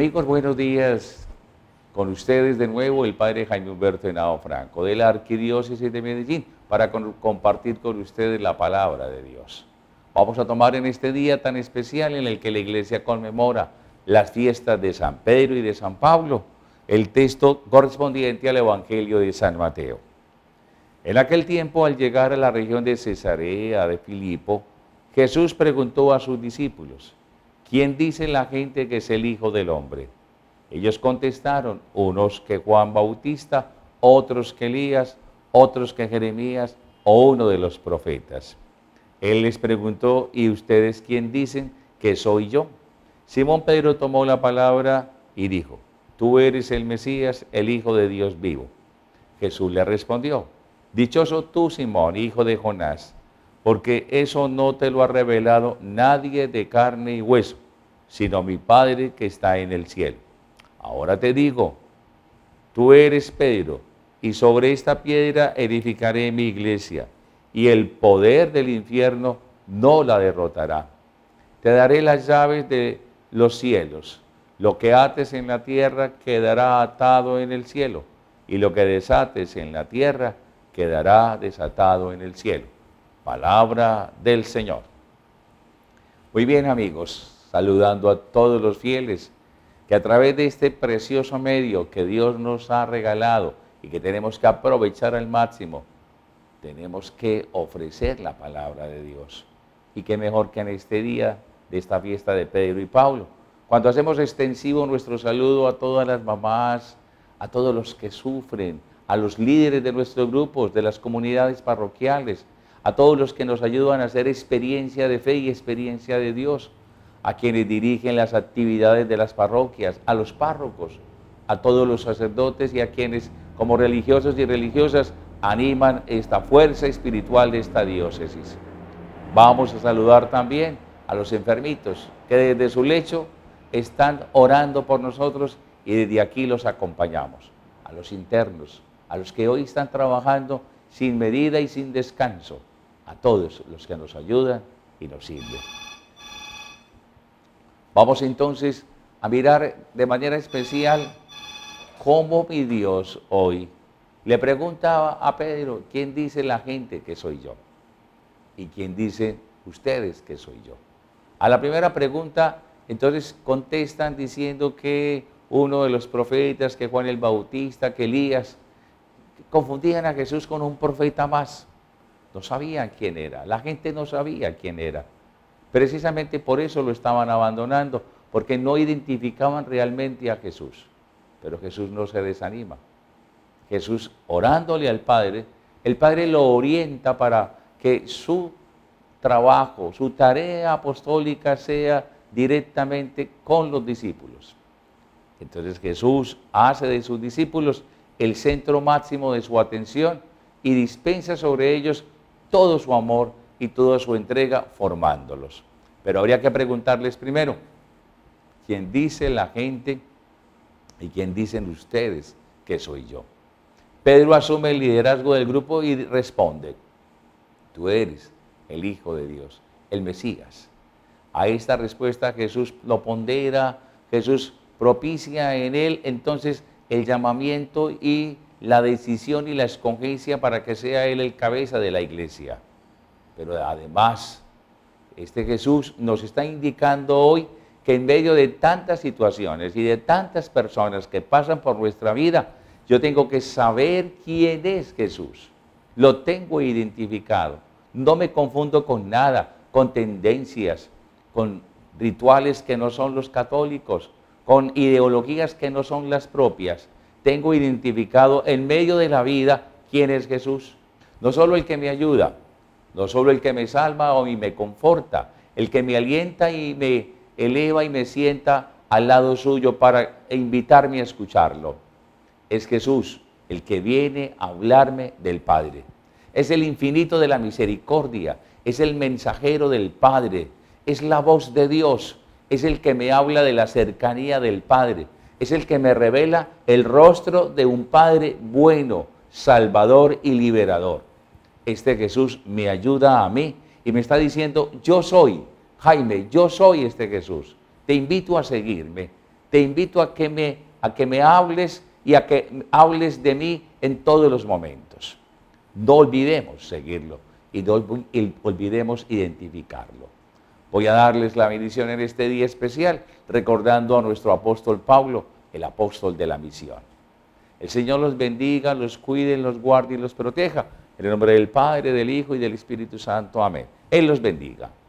Amigos, buenos días. Con ustedes de nuevo el padre Jaime Humberto Henao Franco de la Arquidiócesis de Medellín para compartir con ustedes la palabra de Dios. Vamos a tomar en este día tan especial en el que la iglesia conmemora las fiestas de San Pedro y de San Pablo, el texto correspondiente al Evangelio de San Mateo. En aquel tiempo, al llegar a la región de Cesarea de Filipo, Jesús preguntó a sus discípulos, ¿quién dice la gente que es el Hijo del Hombre? Ellos contestaron, unos que Juan Bautista, otros que Elías, otros que Jeremías o uno de los profetas. Él les preguntó, ¿y ustedes quién dicen que soy yo? Simón Pedro tomó la palabra y dijo, tú eres el Mesías, el Hijo de Dios vivo. Jesús le respondió, dichoso tú Simón, hijo de Jonás, porque eso no te lo ha revelado nadie de carne y hueso, sino mi Padre que está en el cielo. Ahora te digo, tú eres Pedro, y sobre esta piedra edificaré mi iglesia, y el poder del infierno no la derrotará. Te daré las llaves de los cielos. Lo que ates en la tierra quedará atado en el cielo, y lo que desates en la tierra quedará desatado en el cielo. Palabra del Señor. Muy bien amigos, saludando a todos los fieles que a través de este precioso medio que Dios nos ha regalado y que tenemos que aprovechar al máximo, tenemos que ofrecer la palabra de Dios. Y qué mejor que en este día de esta fiesta de Pedro y Pablo, cuando hacemos extensivo nuestro saludo a todas las mamás, a todos los que sufren, a los líderes de nuestros grupos, de las comunidades parroquiales, a todos los que nos ayudan a hacer experiencia de fe y experiencia de Dios a quienes dirigen las actividades de las parroquias, a los párrocos, a todos los sacerdotes y a quienes como religiosos y religiosas animan esta fuerza espiritual de esta diócesis. Vamos a saludar también a los enfermitos que desde su lecho están orando por nosotros y desde aquí los acompañamos, a los internos, a los que hoy están trabajando sin medida y sin descanso, a todos los que nos ayudan y nos sirven. Vamos entonces a mirar de manera especial cómo mi Dios hoy le preguntaba a Pedro, ¿quién dice la gente que soy yo? ¿Y quién dice ustedes que soy yo? A la primera pregunta, entonces contestan diciendo que uno de los profetas, que Juan el Bautista, que Elías, confundían a Jesús con un profeta más. No sabían quién era, la gente no sabía quién era. Precisamente por eso lo estaban abandonando, porque no identificaban realmente a Jesús. Pero Jesús no se desanima. Jesús orándole al Padre, el Padre lo orienta para que su trabajo, su tarea apostólica sea directamente con los discípulos. Entonces Jesús hace de sus discípulos el centro máximo de su atención y dispensa sobre ellos todo su amor y toda su entrega formándolos. Pero habría que preguntarles primero, ¿quién dice la gente y quién dicen ustedes que soy yo? Pedro asume el liderazgo del grupo y responde, tú eres el Hijo de Dios, el Mesías. A esta respuesta Jesús lo pondera, Jesús propicia en él entonces el llamamiento y la decisión y la escogencia para que sea él el cabeza de la iglesia. Pero además, este Jesús nos está indicando hoy que en medio de tantas situaciones y de tantas personas que pasan por nuestra vida, yo tengo que saber quién es Jesús. Lo tengo identificado. No me confundo con nada, con tendencias, con rituales que no son los católicos, con ideologías que no son las propias. Tengo identificado en medio de la vida quién es Jesús. No solo el que me ayuda, no solo el que me salva y me conforta, el que me alienta y me eleva y me sienta al lado suyo para invitarme a escucharlo. Es Jesús el que viene a hablarme del Padre. Es el infinito de la misericordia, es el mensajero del Padre, es la voz de Dios, es el que me habla de la cercanía del Padre, es el que me revela el rostro de un Padre bueno, salvador y liberador este Jesús me ayuda a mí y me está diciendo, yo soy, Jaime, yo soy este Jesús. Te invito a seguirme, te invito a que me, a que me hables y a que hables de mí en todos los momentos. No olvidemos seguirlo y no olvidemos identificarlo. Voy a darles la bendición en este día especial, recordando a nuestro apóstol Pablo, el apóstol de la misión. El Señor los bendiga, los cuide, los guarde y los proteja en el nombre del Padre, del Hijo y del Espíritu Santo. Amén. Él los bendiga.